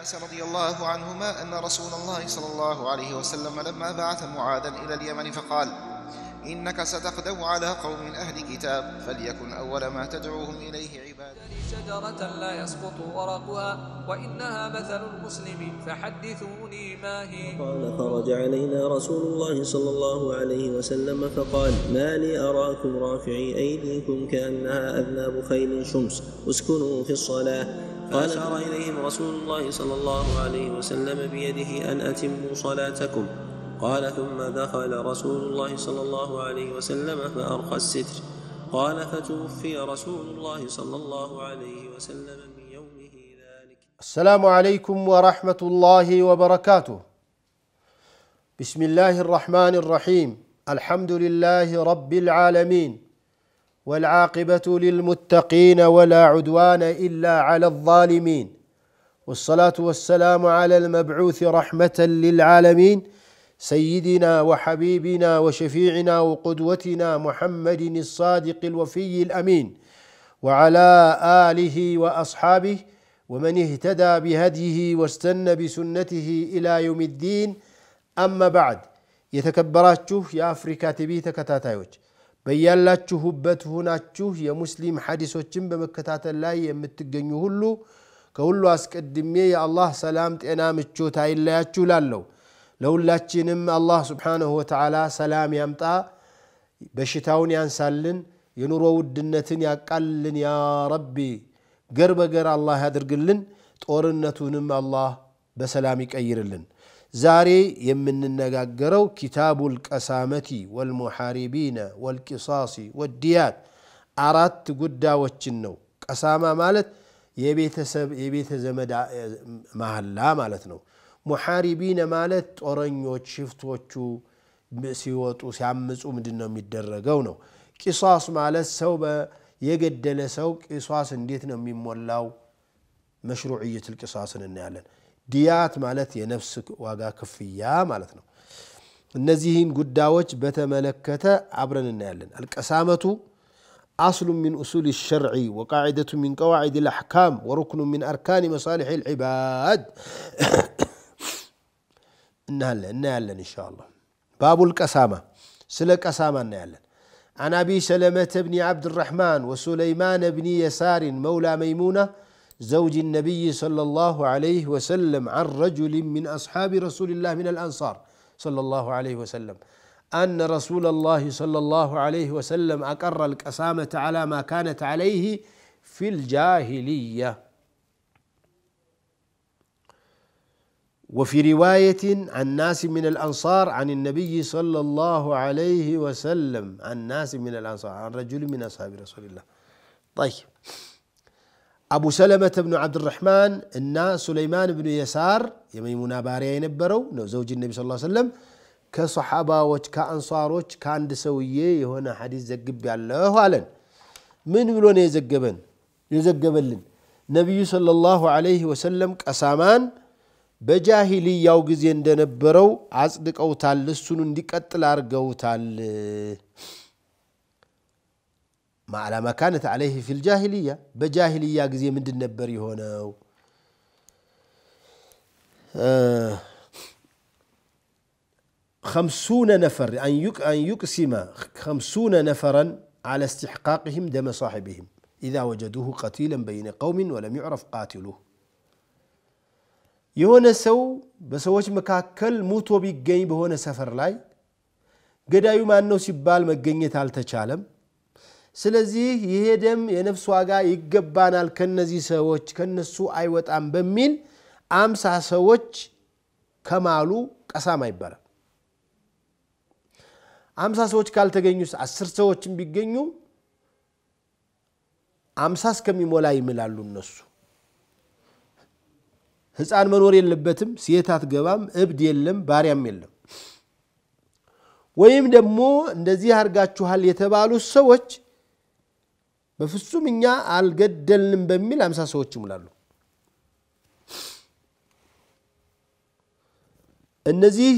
أنس رضي الله عنهما أن رسول الله صلى الله عليه وسلم لما بعث معاذا إلى اليمن فقال إنك ستقدم على قوم أهل كتاب فليكن أول ما تدعوهم إليه عباد يعني شجرة لا يسقط ورقها وإنها مثل المسلم فحدثوني ما هي قال خرج علينا رسول الله صلى الله عليه وسلم فقال ما لي أراكم رافعي أيديكم كأنها أذناب خيل شمس اسكنوا في الصلاة فأشار إليهم رسول الله صلى الله عليه وسلم بيده أن أتموا صلاتكم قال ثم دخل رسول الله صلى الله عليه وسلم فأرخى الستر قال فتوفي رسول الله صلى الله عليه وسلم من يومه ذلك السلام عليكم ورحمة الله وبركاته بسم الله الرحمن الرحيم الحمد لله رب العالمين والعاقبة للمتقين ولا عدوان إلا على الظالمين والصلاة والسلام على المبعوث رحمة للعالمين سيدنا وحبيبنا وشفيعنا وقدوتنا محمد الصادق الوفي الأمين وعلى آله وأصحابه ومن اهتدى بهديه واستنى بسنته إلى يوم الدين أما بعد يتكبرات شوف يا أفريكا تبي تكتاتايوش በያላችሁበት ሁናችሁ የሙስሊም ሐዲሶችን በመከታተል ላይ የምትገኙ ሁሉ ከሁሉ አስቀድሜ የአላህ ሰላም፣ ጤና፣ ምቾት አይለያችሁ ላለው ለሁላችንም አላህ ስብሓንሁ ወተዓላ ሰላም ያምጣ፣ በሽታውን ያንሳልን፣ የኑሮ ውድነትን ያቃልልን። ያ ረቢ ገር በገር አላህ ያድርግልን፣ ጦርነቱንም አላህ በሰላም ይቀይርልን። ዛሬ የምንነጋገረው ኪታቡል ቀሳመቲ ወልሙሓሪቢነ ወልቂሳሲ ወዲያን አራት ጉዳዮችን ነው። ቀሳማ ማለት የቤተሰብ የቤተ ዘመድ መሐላ ማለት ነው። ሙሓሪቢነ ማለት ጦረኞች ሽፍቶቹ ሲወጡ ሲያምፁ ምንድን ነው የሚደረገው ነው። ቂሳስ ማለት ሰው የገደለ ሰው ቂሳስ እንዴት ነው የሚሞላው? መሽሩዕየቱል ቂሳስን እናያለን። ዲያት ማለት የነፍስ ዋጋ ክፍያ ማለት ነው። እነዚህን ጉዳዮች በተመለከተ አብረን እናያለን። አልቀሳመቱ አስሉ ሚን ኡሱል ሸርዒ ወቃዒደቱ ሚን ቀዋዒድ ልአሕካም ወሩክኑ ሚን አርካን መሳሊሕ ልዕባድ እናያለን እናያለን እንሻ አላህ ባቡል ቀሳማ ስለ ቀሳማ እናያለን عن ابي سلمه بن عبد الرحمن وسليمان بن يسار مولى ميمونه زوج النبي صلى الله عليه وسلم عن رجل من اصحاب رسول الله من الانصار صلى الله عليه وسلم ان رسول الله صلى الله عليه وسلم اقر القسامه على ما كانت عليه في الجاهليه وفي روايه عن ناس من الانصار عن النبي صلى الله عليه وسلم عن ناس من الانصار عن رجل من اصحاب رسول الله طيب أبو سلمة بن عبد الرحمن إن سليمان بن يسار يميمون باريا ينبرو زوج النبي صلى الله عليه وسلم كصحابة كأنصار كان سوية هنا حديث زقب الله أعلن من يقولون يزقبن يزقبن نبي صلى الله عليه وسلم كأسامان بجاهلي يوجز يندنبرو عزدك أو تال السنون دي كتلار قوتال ما على ما كانت عليه في الجاهلية بجاهلية قزي من النبري هنا و... آه... خمسون نفر أن, يك... أن يقسم خمسون نفرا على استحقاقهم دم صاحبهم إذا وجدوه قتيلا بين قوم ولم يعرف قاتله يهون سو بسواج مكاكل موتو بيقين بهون سفر لاي قدايو ما أنه سبال مقينيه تالتا ስለዚህ ይሄ ደም የነፍስ ዋጋ ይገባናል፣ ከነዚህ ሰዎች ከነሱ አይወጣም በሚል አምሳ ሰዎች ከማሉ ቀሳም አይባላል። አምሳ ሰዎች ካልተገኙስ አስር ሰዎችም ቢገኙ አምሳ እስከሚሞላ ይምላሉ እነሱ። ህፃን መኖር የለበትም፣ ሴት አትገባም፣ እብድ የለም፣ ባሪያም የለም። ወይም ደግሞ እንደዚህ አድርጋችኋል የተባሉ ሰዎች በፍጹም እኛ አልገደልንም በሚል አምሳ ሰዎች ይሙላሉ። እነዚህ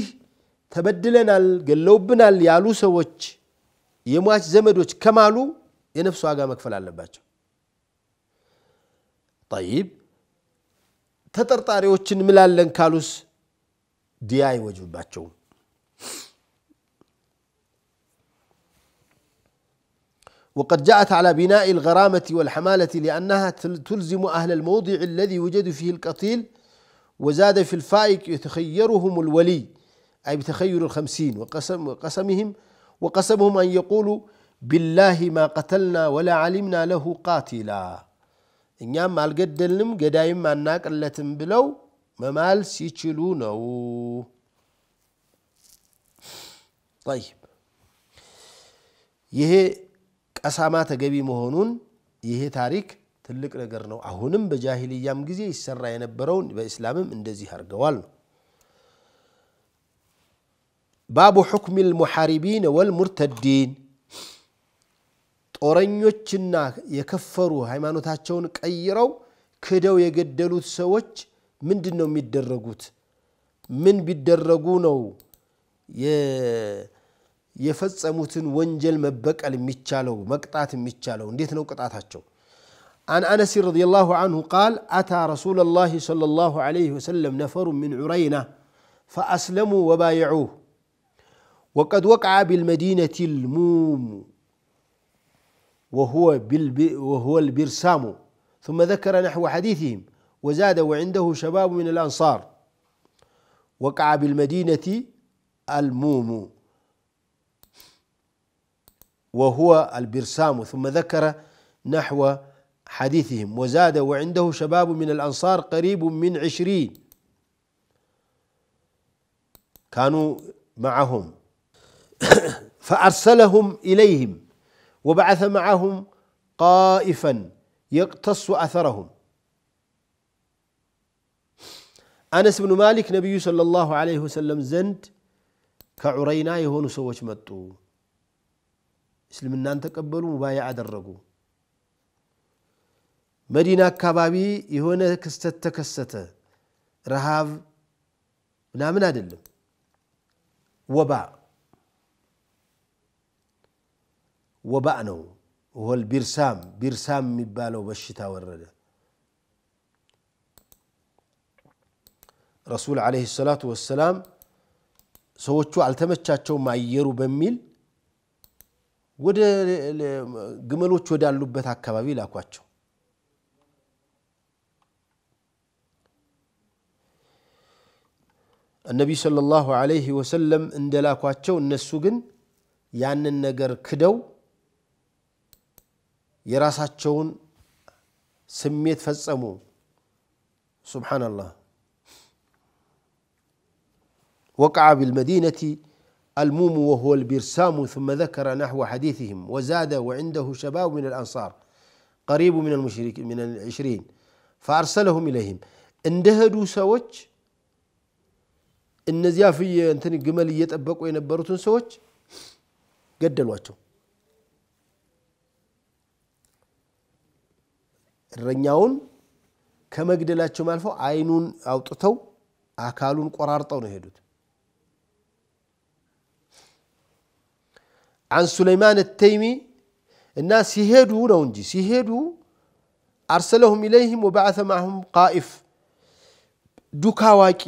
ተበድለናል፣ ገለውብናል ያሉ ሰዎች የሟች ዘመዶች ከማሉ የነፍስ ዋጋ መክፈል አለባቸው። ጠይብ ተጠርጣሪዎችን ምላለን ካሉስ ዲያ አይወጅባቸውም። وقد جاءت على بناء الغرامة والحمالة لأنها تلزم أهل الموضع الذي وجد فيه القتيل وزاد في الفائق يتخيرهم الولي أي بتخير الخمسين وقسم وقسمهم وقسمهم أن يقولوا بالله ما قتلنا ولا علمنا له قاتلا እኛም አልገደልንም ما አናቅለትም ብለው ما مال سيشلونه طيب يهي ቀሳማ ተገቢ መሆኑን ይሄ ታሪክ ትልቅ ነገር ነው። አሁንም በጃሂልያም ጊዜ ይሰራ የነበረውን በእስላምም እንደዚህ አድርገዋል ነው። ባቡ ሑክም ልሙሓሪቢን ወልሙርተዲን ጦረኞችና የከፈሩ ሃይማኖታቸውን ቀይረው ክደው የገደሉት ሰዎች ምንድን ነው የሚደረጉት? ምን ቢደረጉ ነው የፈጸሙትን ወንጀል مبك المتشالو መቅጣት المتشالو እንዴት ነው هاتشو عن أنس رضي الله عنه قال أتى رسول الله صلى الله عليه وسلم نفر من عرينة فأسلموا وبايعوه وقد وقع بالمدينة الموم وهو, بالب وهو البرسام ثم ذكر نحو حديثهم وزاد وعنده شباب من الأنصار وقع بالمدينة الموم وهو البرسام ثم ذكر نحو حديثهم وزاد وعنده شباب من الأنصار قريب من عشرين كانوا معهم فأرسلهم إليهم وبعث معهم قائفا يقتص أثرهم أنس بن مالك نبي صلى الله عليه وسلم زند كعرينا يهون سوش متو እስልምናን ተቀበሉ፣ ሙባያ አደረጉ። መዲና አካባቢ የሆነ ክስተት ተከሰተ። ረሃብ ምናምን አይደለም፣ ወባ ወባ ነው። ወል ቢርሳም ቢርሳም የሚባለው በሽታ ወረደ። ረሱል ዓለይሂ ሰላቱ ወሰላም ሰዎቹ አልተመቻቸውም አየሩ በሚል ወደ ግመሎች ወዳሉበት አካባቢ ላኳቸው። ነቢዩ ሰለላሁ ዐለይሂ ወሰለም እንደላኳቸው እነሱ ግን ያንን ነገር ክደው የራሳቸውን ስሜት ፈጸሙ። ሱብሓነላህ ወቀዓ ቢልመዲነቲ الموم وهو البرسام ثم ذكر نحو حديثهم وزاد وعنده شباب من الأنصار قريب من المشركين من العشرين فأرسلهم إليهم اندهدوا سوتش النزيا في انتني قمل يتأبق وينبرتون سوتش قدلواتهم الرنياون كما قدلاتهم ألفو عينون أو تتو أكالون قرار طون አን ሱለይማን ተይሚ እና ሲሄዱ ነው እንጂ ሲሄዱ አርሰለሁም ኢለይህም ወበዓተ ማዕሁም ቃኢፍ ዱካ አዋቂ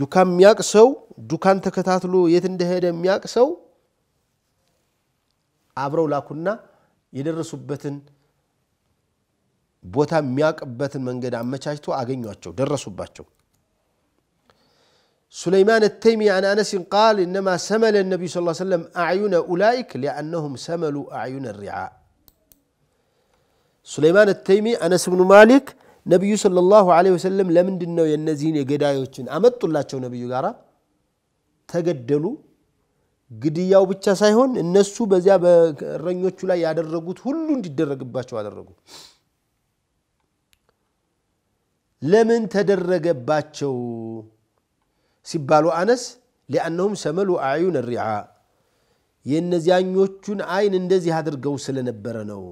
ዱካ የሚያቅ ሰው ዱካን ተከታትሎ የት እንደሄደ የሚያቅ ሰው አብረው ላኩና የደረሱበትን ቦታ የሚያውቅበትን መንገድ አመቻችቶ አገኟቸው፣ ደረሱባቸው። سليمان التيمي عن أنس قال إنما سمل النبي صلى الله عليه وسلم أعين أولئك لأنهم سملوا أعين الرعاء سليمان التيمي أنس بن مالك ነቢዩ ሰለላሁ ዐለይሂ ወሰለም ለምንድን ነው የእነዚህን የገዳዮችን አመጡላቸው? ነቢዩ ጋር ተገደሉ። ግድያው ብቻ ሳይሆን እነሱ በዚያ በእረኞቹ ላይ ያደረጉት ሁሉ እንዲደረግባቸው አደረጉ። ለምን ተደረገባቸው? ሲባሉ አነስ ሊአነሁም ሰመሉ አዩን ሪዓ የእነዚያኞቹን አይን እንደዚህ አድርገው ስለነበረ ነው።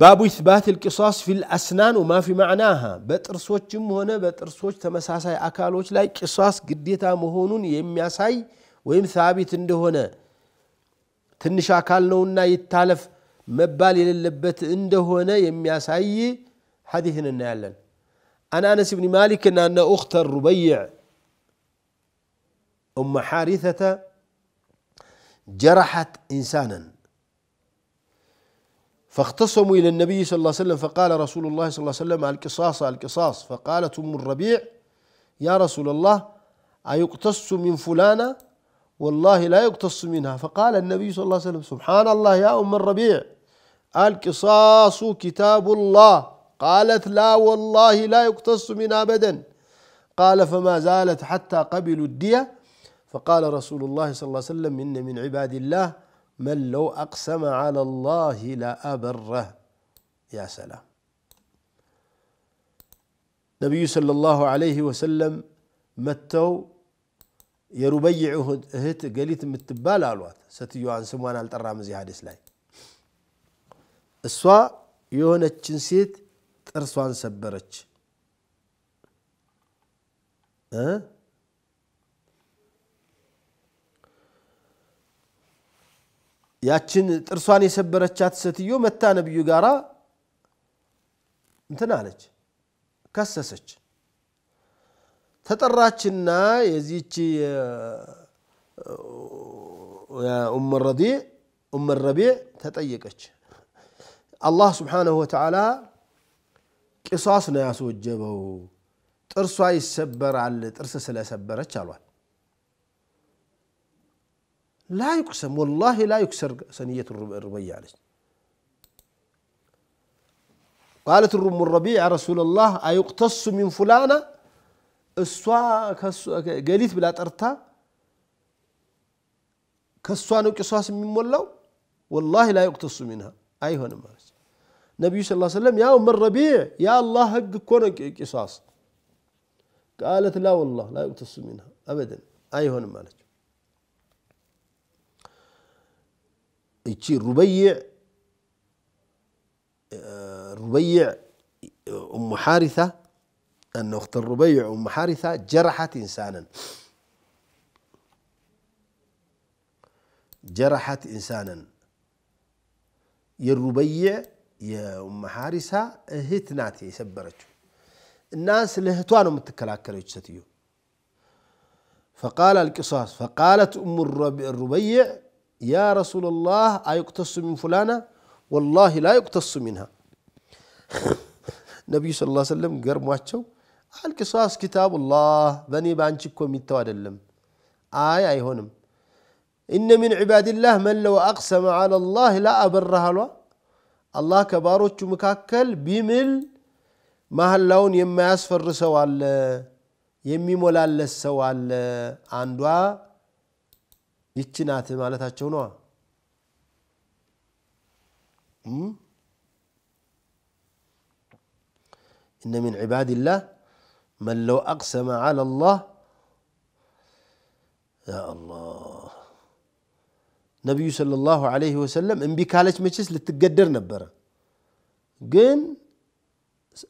ባቡ ኢትባት ልቅሳስ ፊ ልአስናን ወማ ፊ ማዕናሃ በጥርሶችም ሆነ በጥርሶች ተመሳሳይ አካሎች ላይ ቅሳስ ግዴታ መሆኑን የሚያሳይ ወይም ሳቢት እንደሆነ ትንሽ አካል ነውና ይታለፍ መባል የሌለበት እንደሆነ የሚያሳይ ሐዲስ እናያለን። عن انس بن مالك ان, أن اخت الربيع ام حارثه جرحت انسانا فاختصموا الى النبي صلى الله عليه وسلم فقال رسول الله صلى الله عليه وسلم القصاص القصاص فقالت ام الربيع يا رسول الله ايقتص من فلانه والله لا يقتص منها فقال النبي صلى الله عليه وسلم سبحان الله يا ام الربيع القصاص كتاب الله قالت لا والله لا يقتص من أبدا قال فما زالت حتى قبلوا الدية فقال رسول الله صلى الله عليه وسلم إن من عباد الله من لو أقسم على الله لأبره يا سلام النبي صلى الله عليه وسلم متو የሩበይዑ እህት ገሊት የምትባል አሏት ሴትዮዋን سموان አልጠራም الترامزي ሀዲስ ላይ እሷ የሆነችን ሴት ጥርሷን ሰበረች። ያችን ጥርሷን የሰበረቻት ሴትዮ መታ ነቢዩ ጋር እንትን አለች፣ ከሰሰች። ተጠራችና የዚች ኡም ረቢዕ ተጠየቀች። አላህ ስብሓነሁ ወተዓላ ቂሷስ ነው ያስወጀበው። ጥርሷ ይሰበራል፣ ጥርስ ስለሰበረች አሏል። ላ ዩቅሰም ወላሂ ላ ዩክሰር ሰንየት ሩበያ አለች። قالت الرم الربيع يا رسول الله أيقتص من فلانة እሷ ገሊት ብላ ጠርታ ከእሷ ነው ቂሷስ የሚሞላው ወላሂ ላ ዩቅተሱ ሚንሃ አይሆንም አለች النبي صلى الله عليه وسلم يا أم الربيع يا الله حق كون قصاص قالت لا والله لا يمتص منها أبدا أي هون مالك ربيع آه، ربيع أم حارثة أن أخت الربيع أم حارثة جرحت إنسانا جرحت إنسانا يا الربيع يا أم حارسة هيت ناتي سبرتشو الناس اللي هتوانو متكلاكل يجستيو فقال القصاص فقالت أم الربيع يا رسول الله أيقتص من فلانة والله لا يقتص منها نبي صلى الله عليه وسلم قرم واتشو القصاص كتاب الله بني بانشكو من اللم آي آي هونم إن من عباد الله من لو أقسم على الله لا أبرها له አላህ ከባሮቹ መካከል ቢምል መሐላውን የማያስፈር ሰው አለ የሚሞላለስ ሰው አለ አንዷ ይቺ ናት ማለታቸው ነዋ إن من عباد الله من لو أقسم على الله يا الله ነቢዩ ሰለላሁ ዐለይሂ ወሰለም እምቢ ካለች መችስ ልትገደር ነበረ። ግን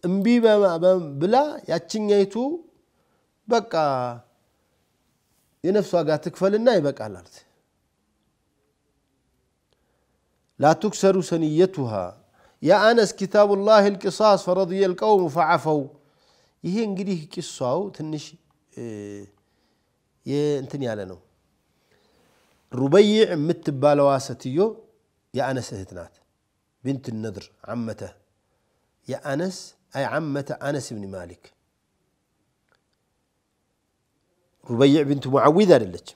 እምቢ ብላ ያችኛይቱ በቃ የነፍሷ ጋር ትክፈልና ይበቃል አለት። ላቱክሰሩ ሰንየቱሃ አነስ ኪታቡላህ ልቅሳስ ፈረድየ ልቀውሙ ፈዓፈው። ይሄ እንግዲህ ቂሷው ትንሽ እንትን ያለ ነው። ربيع متبالوا ستيو يا انس اهتنات بنت النضر عمته يا انس اي عمته انس بن مالك ربيع بنت معوذ ادلج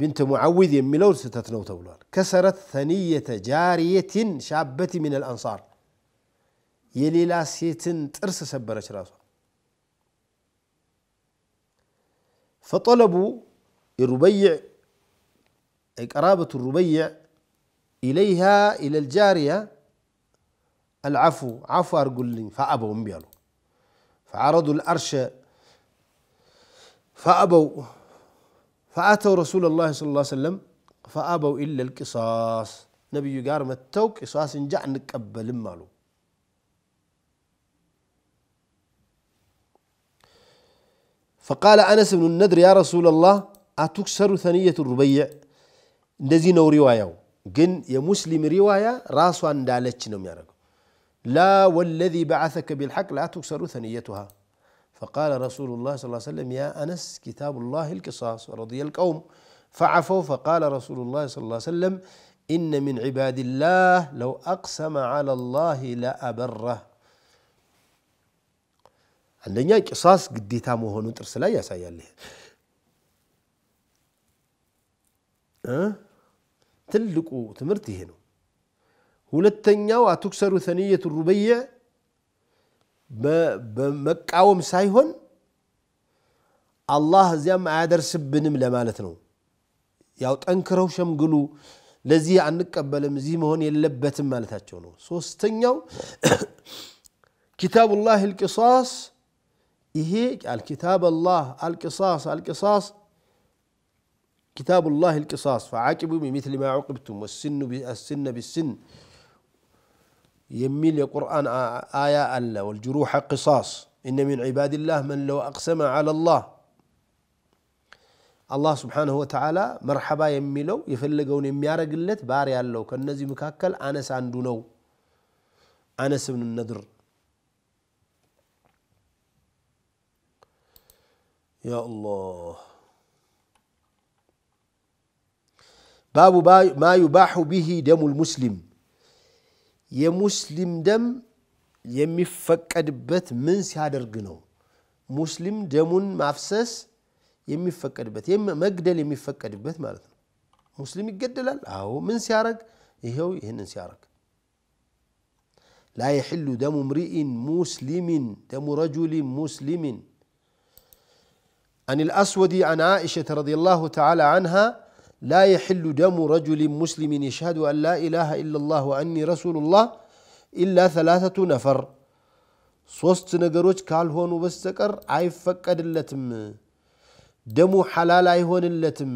بنت معوذ يميلو ستت نو تولوال كسرت ثنية جارية شابة من الأنصار يلي لا سيتن ترس سبرش راسها فطلبوا الربيع أي قرابة الربيع إليها إلى الجارية العفو عفو أرقل فأبوا بيالو فعرضوا الأرش فأبوا فأتوا رسول الله صلى الله عليه وسلم فأبوا إلا القصاص نبي قال متو قصاص جاء نقبل مالو فقال أنس بن النذر يا رسول الله أتكسر ثنية الربيع እንደዚህ ነው ሪዋያው። ግን የሙስሊም ሪዋያ ራሷ እንዳለች ነው የሚያደርገው። لا والذي بعثك بالحق لا تكسر ثنيتها فقال رسول الله صلى الله عليه وسلم يا أنس كتاب الله القصاص ورضي القوم فعفوا فقال رسول الله صلى الله عليه وسلم إن من عباد الله لو أقسم على الله لأبره አንደኛ ቂሳስ ግዴታ መሆኑን ጥርስ ላይ ያሳያል። ትልቁ ትምህርት ይሄ ነው። ሁለተኛው አቱክሰሩ ሰንየቱ ሩበየ በመቃወም ሳይሆን አላህ እዚያም አያደርስብንም ለማለት ነው። ያው ጠንክረው ሸምግሉ፣ ለዚህ አንቀበልም፣ እዚህ መሆን የለበትም ማለታቸው ነው። ሶስተኛው ኪታቡላህ አልቂሳስ ይሄ አልኪታብ አላህ አልቂሳስ አልቂሳስ كتاب الله القصاص فعاقبوا بمثل ما عوقبتم والسن السن بالسن يميل قرآن آية ألا والجروح قصاص إن من عباد الله من لو أقسم على الله الله سبحانه وتعالى مرحبا يميلو يفلقون يميار قلت باري الله كالنزي مكاكل أنس عن دونو أنس بن النذر يا الله باب ما يباح به دم المسلم يا مسلم دم يمفقد بث من سيادرغنو مسلم دم مافسس يمفقد بث يم مجدل يمفقد بث معناته مسلم يجدلال اهو من سيارك يهو يهن سيارك لا يحل دم امرئ مسلم دم رجل مسلم عن الاسود عن عائشه رضي الله تعالى عنها لا يحل دم رجل مسلم يشهد أن لا إله إلا الله وأني رسول الله إلا ثلاثة نفر صوست نقروش قال هون وبستكر عاي فقد اللتم دم حلال عاي هون اللتم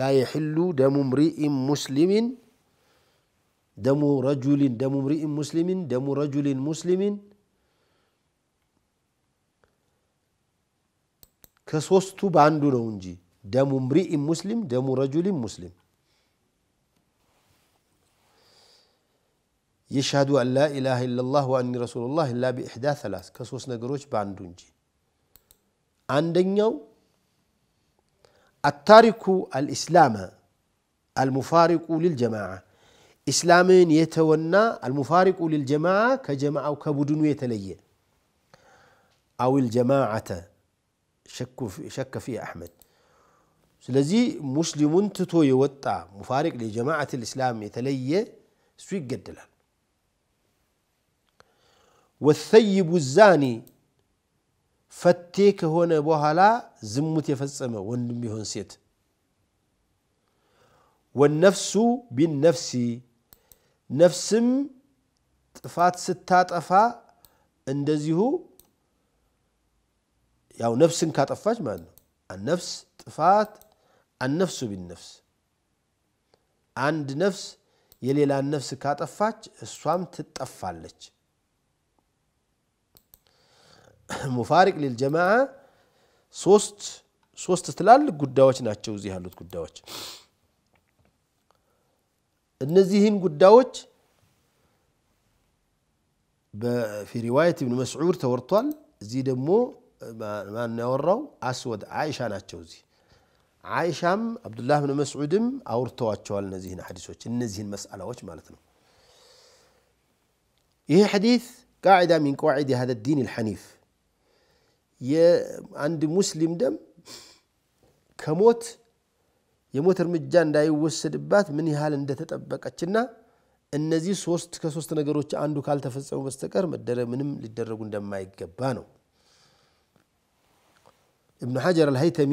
لا يحل دم امرئ مسلم دم رجل دم امرئ مسلم دم رجل مسلم كصوست باندو نونجي دم امرئ مسلم دم رجل مسلم يشهد أن لا إله إلا الله وأني رسول الله إلا بإحدى ثلاث كسوس نقروش بعندو እንጂ አንደኛው التارك الإسلام المفارق للجماعة إسلامين يتونا المفارق للجماعة كجماعة أو كبدن يتلي أو الجماعة شك في شك فيها أحمد سلزي مسلمون تتو يوطع مفارق لجماعة الإسلام يتلي سوي قدلا والثيب الزاني فتيك هون بوها لا زموت يفصمه وندم هون سيت والنفس بالنفس نفسم تفات ستات أفا اندزيهو ያው ነፍስን ካጠፋች ማለት ነው አነፍስ ጥፋት አነፍሱ ቢነፍስ አንድ ነፍስ የሌላን ነፍስ ካጠፋች እሷም ትጠፋለች። ሙፋሪቅ ሊል ጀማዓ ሶስት ትላልቅ ጉዳዮች ናቸው እዚህ ያሉት ጉዳዮች። እነዚህን ጉዳዮች በፊ ሪዋየት ኢብን መስዑድ ተወርቷል። እዚህ ደግሞ ማን ያወራው? አስወድ አይሻ ናቸው እዚህ አይሻም አብዱላህ ብን መስዑድም አውርተዋቸዋል እነዚህን ሐዲሶች እነዚህን መስአላዎች ማለት ነው። ይህ ሐዲስ ቃዕዳ ሚን ቀዋዒድ የሀዘ ዲን ልሐኒፍ የአንድ ሙስሊም ደም ከሞት የሞት እርምጃ እንዳይወሰድባት ምን ያህል እንደተጠበቀችና እነዚህ ሶስት ከሶስት ነገሮች አንዱ ካልተፈጸሙ በስተቀር መደረግ ምንም ሊደረጉ እንደማይገባ ነው። እብን ሐጀር አልሀይተሚ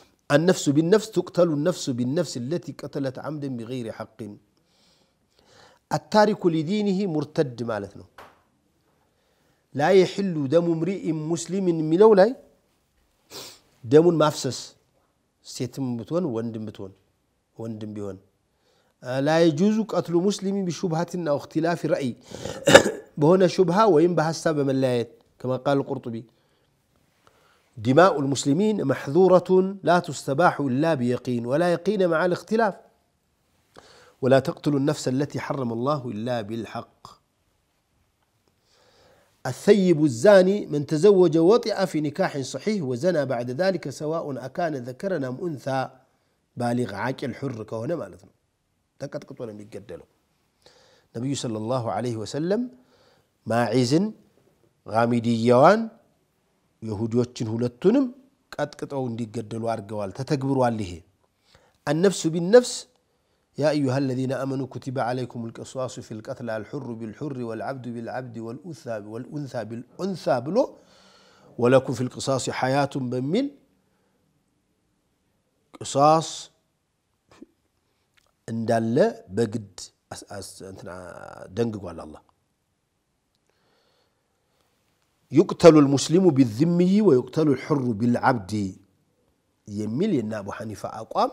النفس بالنفس تقتل النفس بالنفس التي قتلت عمدا بغير حق التارك لدينه مرتد مالتنا لا يحل دم امرئ مسلم من لاي دم مفسس سيتم بتون وندم بتون وندم بيون آه، لا يجوز قتل مسلم بشبهة أو اختلاف رأي بهنا شبهة وين بحسب من كما قال القرطبي دماء المسلمين محذورة لا تستباح إلا بيقين ولا يقين مع الاختلاف ولا تقتلوا النفس التي حرم الله إلا بالحق الثيب الزاني من تزوج وطئ في نكاح صحيح وزنى بعد ذلك سواء أكان ذكرا أم أنثى بالغ عاقل حر كهنا مالتنا تكت ولم يقدلوا النبي صلى الله عليه وسلم ماعز غامديوان يهوديوችን ሁለቱንም ቀጥቅጠው እንዲገደሉ አድርገዋል ተተግብሯል عليه النفس بالنفس يا أيها الذين آمنوا كتب عليكم القصاص في القتل الحر بالحر والعبد بالعبد والأنثى والأنثى بالأنثى بلو ولكم في القصاص حياة بمن قصاص أس እንዳለ በግድ على الله يقتل المسلم بالذمي ويقتل الحر بالعبد يميل ينا أبو حنيفة أقوام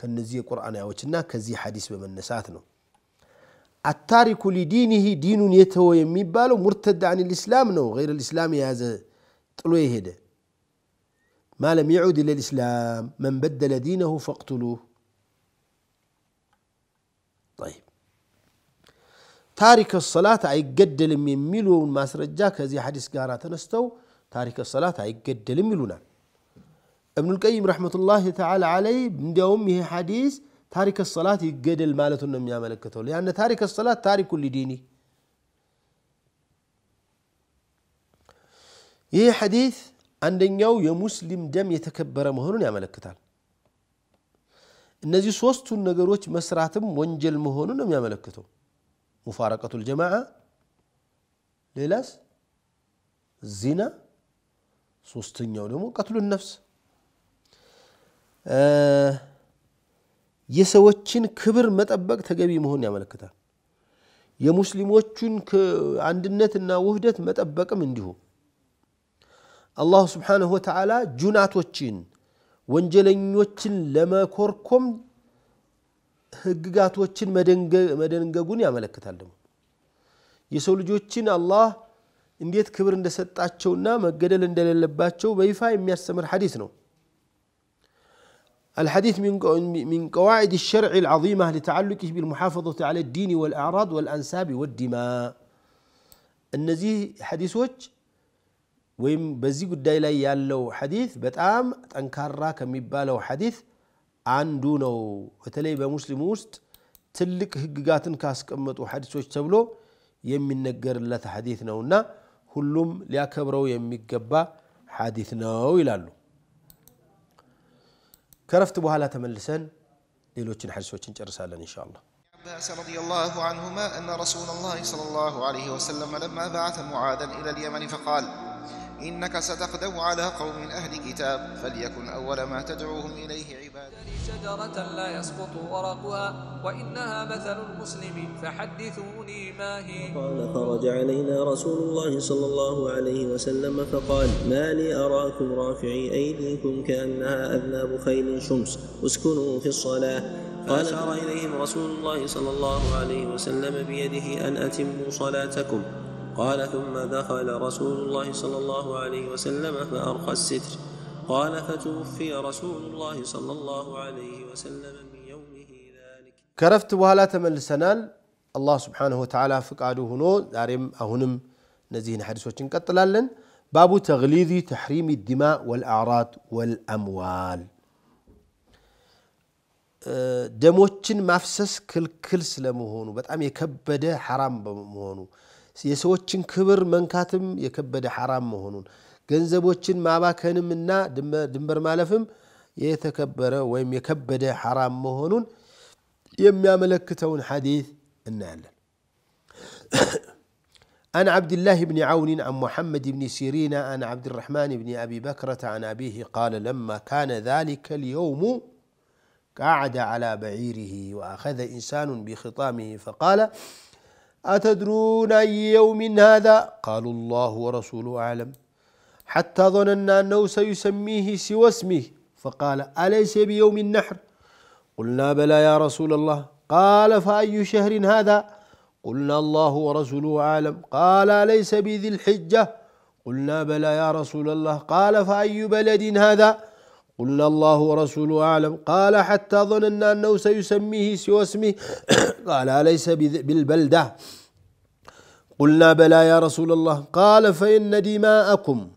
كنزي قرآن يوتنا كزي حديث بمن نساتنا التارك لدينه دين يتو يميبالو مرتد عن الإسلام نو غير الإسلام هذا طلو يهده ما لم يعد إلى الإسلام من بدل دينه فاقتلوه ታሪክ ሰላት አይገደልም የሚለውን ማስረጃ ከዚህ ሐዲስ ጋር ተነስተው ታሪክ ሰላት አይገደልም ይሉናል። እብኑልቀይም ረሕመቱላህ ተዓላ ዓለይ እንዲያውም ይሄ ሐዲስ ታሪክ ሰላት ይገደል ማለቱን ነው የሚያመለክተው። ያን ታሪክ ሰላት ታሪኩ ሊዲኒ ይህ ሐዲስ አንደኛው የሙስሊም ደም የተከበረ መሆኑን ያመለክታል። እነዚህ ሶስቱን ነገሮች መስራትም ወንጀል መሆኑን ነው የሚያመለክተው። مفارقة الجماعة ሌላስ ዚና ሶስተኛው ደግሞ ቀትሉ ነፍስ የሰዎችን ክብር መጠበቅ ተገቢ መሆን ያመለክታል። የሙስሊሞቹን አንድነትና ውህደት መጠበቅም እንዲሁ። አላሁ ስብሓነሁ ወተዓላ ጁናቶችን ወንጀለኞችን ለመኮርኮም هجعت وتشين مدنج مدنج جوني عملك كتالم يسول جو تشين الله إنديت كبر إن دست أشوا نام جدل إن دل لباتشوا ويفا يمير سمر حديثنا الحديث من من قواعد الشرع العظيمة لتعلقه بالمحافظة على الدين والأعراض والأنساب والدماء النزيه حديث وش ويم بزيق الدايلة يالو حديث بتأم أنكار راك حديث عندو نو بتلي بمسلم مست تلك هجاتن كاسك أمت وحد سويش تبلو يمين نجر لا تحديثنا ونا كلهم ليا كبروا يمين جبا حديثنا ويلانو كرفت بها لا تملسن ليلو تنحل سويش ترسالا ان شاء الله عباس رضي الله عنهما ان رسول الله صلى الله عليه وسلم لما بعث معاذا الى اليمن فقال إنك ستخدم على قوم أهل كتاب فليكن أول ما تدعوهم إليه عباد شجرة لا يسقط ورقها وإنها مثل المسلم فحدثوني ما هي قال خرج علينا رسول الله صلى الله عليه وسلم فقال ما لي أراكم رافعي أيديكم كأنها أذناب خيل شمس اسكنوا في الصلاة قال فأشار إليهم رسول الله صلى الله عليه وسلم بيده أن أتموا صلاتكم قال ثم دخل رسول الله صلى الله عليه وسلم فأرخى الستر قال فتوفي رسول الله صلى الله عليه وسلم من يومه ذلك كرفت تمل تملسنال الله سبحانه وتعالى فقاده هنا داريم أهنم نزيهن وشن እንቀጥላለን باب تغليظ تحريم الدماء والأعراض والأموال ደሞችን ማፍሰስ ክልክል ስለመሆኑ በጣም የከበደ ሐራም በመሆኑ يسوتشن كبر من كاتم يكبد حرام مهونون جنزبوتشن ما با كان منا دمبر مالفم يتكبر ويم يكبد حرام مهونون يم يا ملكتون حديث النعل أنا عبد الله بن عون عن محمد بن سيرين أنا عبد الرحمن بن أبي بكرة عن أبيه قال لما كان ذلك اليوم قعد على بعيره وأخذ إنسان بخطامه فقال أتدرون أي يوم هذا قالوا الله ورسوله أعلم حتى ظننا أنه سيسميه سوى اسمه فقال أليس بيوم النحر قلنا بلى يا رسول الله قال فأي شهر هذا قلنا الله ورسوله أعلم قال أليس بذي الحجة قلنا بلى يا رسول الله قال فأي بلد هذا قلنا الله ورسوله أعلم قال حتى ظننا أنه سيسميه سوى اسمه قال أليس بالبلدة قلنا بلى يا رسول الله قال فإن دماءكم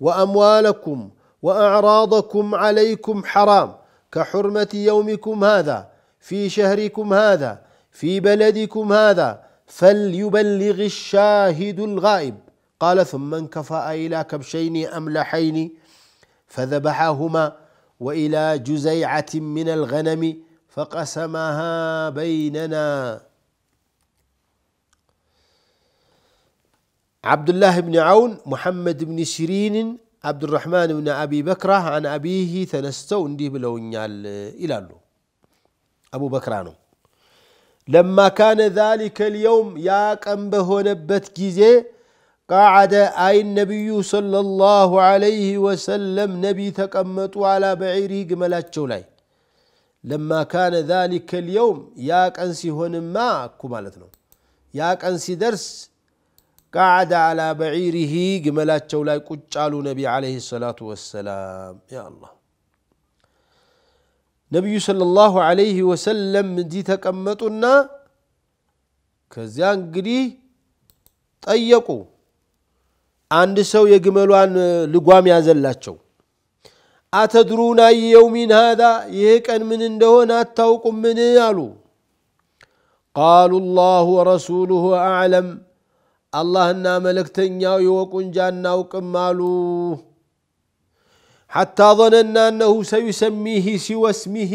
وأموالكم وأعراضكم عليكم حرام كحرمة يومكم هذا في شهركم هذا في بلدكم هذا فليبلغ الشاهد الغائب قال ثم انكفأ إلى كبشين أملحين فذبحهما والى جزيعه من الغنم فقسمها بيننا عبد الله بن عون محمد بن شيرين عبد الرحمن بن أبي بكرة عن أبيه تنستو انديه بلونيال إلى أبو بكرانو لما كان ذلك اليوم يا كم بهونبت جيزيه قعد أي النبي صلى الله عليه وسلم نبي تقمطوا على بعيره قملاچو لاي لما كان ذلك اليوم ياك أنسي هون ما كمالتنو ياك أنسي درس قعد على بعيره قملاچو لاي ቁጭ نبي عليه الصلاه والسلام يا الله نبي صلى الله عليه وسلم دي ተቀመጡና كزيان قري ጠየቁ አንድ ሰው የግመሏን ልጓም ያዘላቸው። አተድሩና የውሚን ሃዛ ይህ ቀን ምን እንደሆነ አታውቁምን? አሉ። ቃሉ ላሁ ወረሱሉሁ አዕለም አላህና መልእክተኛው ይወቁ እንጂ አናውቅም አሉ። ሐታ ظነና እነሁ ሰዩሰሚህ ሲወስሚህ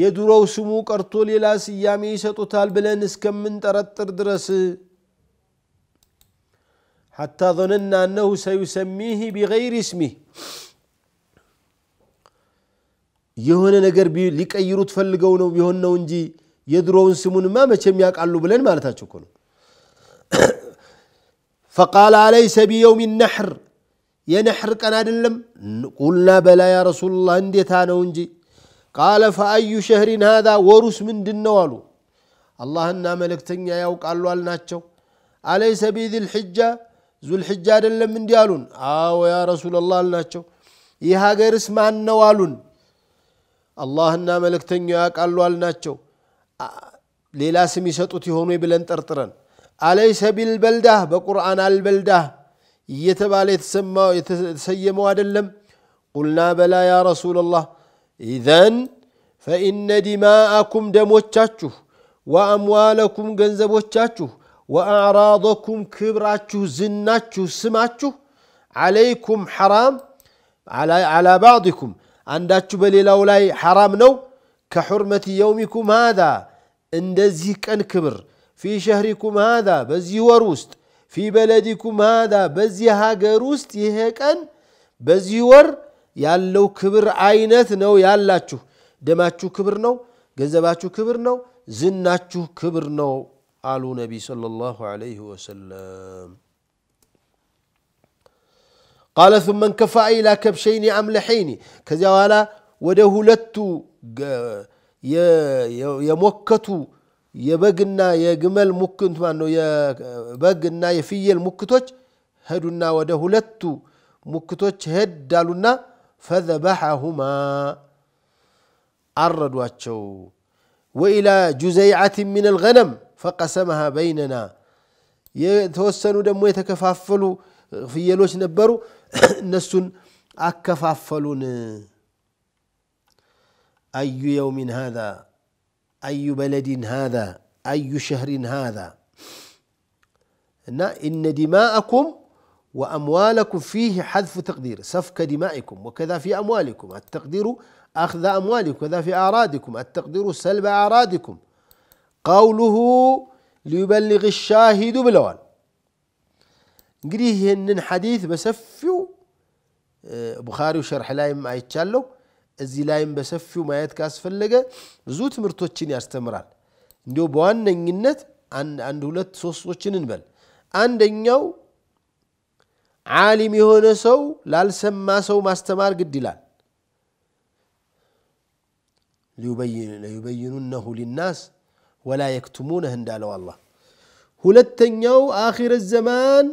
የድሮው ስሙ ቀርቶ ሌላ ስያሜ ይሰጡታል ብለን እስከምንጠረጥር ድረስ حتى ظننا أنه سيسميه بغير اسمه يهون نقر بي لك أي رتفة لقونه بيهون نونجي يدرون سمون ما ما شمياك علو بلن ما لتاتشكونا فقال عليه يوم النحر يا نحر كان لم قلنا بلا يا رسول الله اندي تانونجي قال فأي شهر هذا ورس من دنوالو الله النا ملك تنيا يوك علو علناتشو سبي ذي الحجة ذو الحجة أدلم من ديالون آو آه، يا رسول الله لناتشو إيها غير اسمان نوالون الله إنا ملك تنيو أكالو لناتشو آه، ليلا سمي ستو بلن ترترن أليس بالبلدة بقرآن البلدة يتبالي إيه تسمى يتسيمو أدلم قلنا بلا يا رسول الله إذن فإن دماءكم دموتشاتشو وأموالكم جنزبوتشاتشو وأعراضكم كبراتشو زناتشو سماتشو عليكم حرام على على بعضكم عنداتشو بليلاو لاي حرام نو كحرمة يومكم هذا اندزيك أن كبر في شهركم هذا بزي وروست في بلدكم هذا بزي هاجر يهيك أن بزي ور يالو كبر አይነት نو يالاتشو دماتشو كبر نو جزباتشو كبر نو زناتشو كبر نو آل نبي صلى الله عليه وسلم قال ثم انكفى إلى كبشين أملحين لحين كذا ولا وده لت يمكت يبقنا يا جمل مكنت ما يبقنا يا فيل مكتوش هدنا وده لت مكتوش هد دالنا فذبحهما أردواتشو وإلى جزيعة من الغنم فقسمها بيننا يتوسنوا دمو يتكفافلوا في يلوش نبرو نسون أكفافلون أي يوم هذا أي بلد هذا أي شهر هذا إن دماءكم وأموالكم فيه حذف تقدير سفك دمائكم وكذا في أموالكم التقدير أخذ أموالكم وكذا في أعراضكم التقدير سلب أعراضكم ቀውሉሁ ሊዩበልግ ሻሂዱ ብለዋል። እንግዲህ ይህንን ሐዲት በሰፊው ቡኻሪው ሸርሕ ላይም አይቻለሁ። እዚህ ላይም በሰፊው ማየት ካስፈለገ ብዙ ትምህርቶችን ያስተምራል። እንዲሁ በዋነኝነት አንድ ሁለት ሶስቶችን እንበል። አንደኛው ዓሊም የሆነ ሰው ላልሰማ ሰው ማስተማር ግድ ይላል። ሊዩበይኑነሁ ሊናስ ወላ የክቱሙነህ እንዳለው አላህ ሁለተኛው አኺረት ዘማን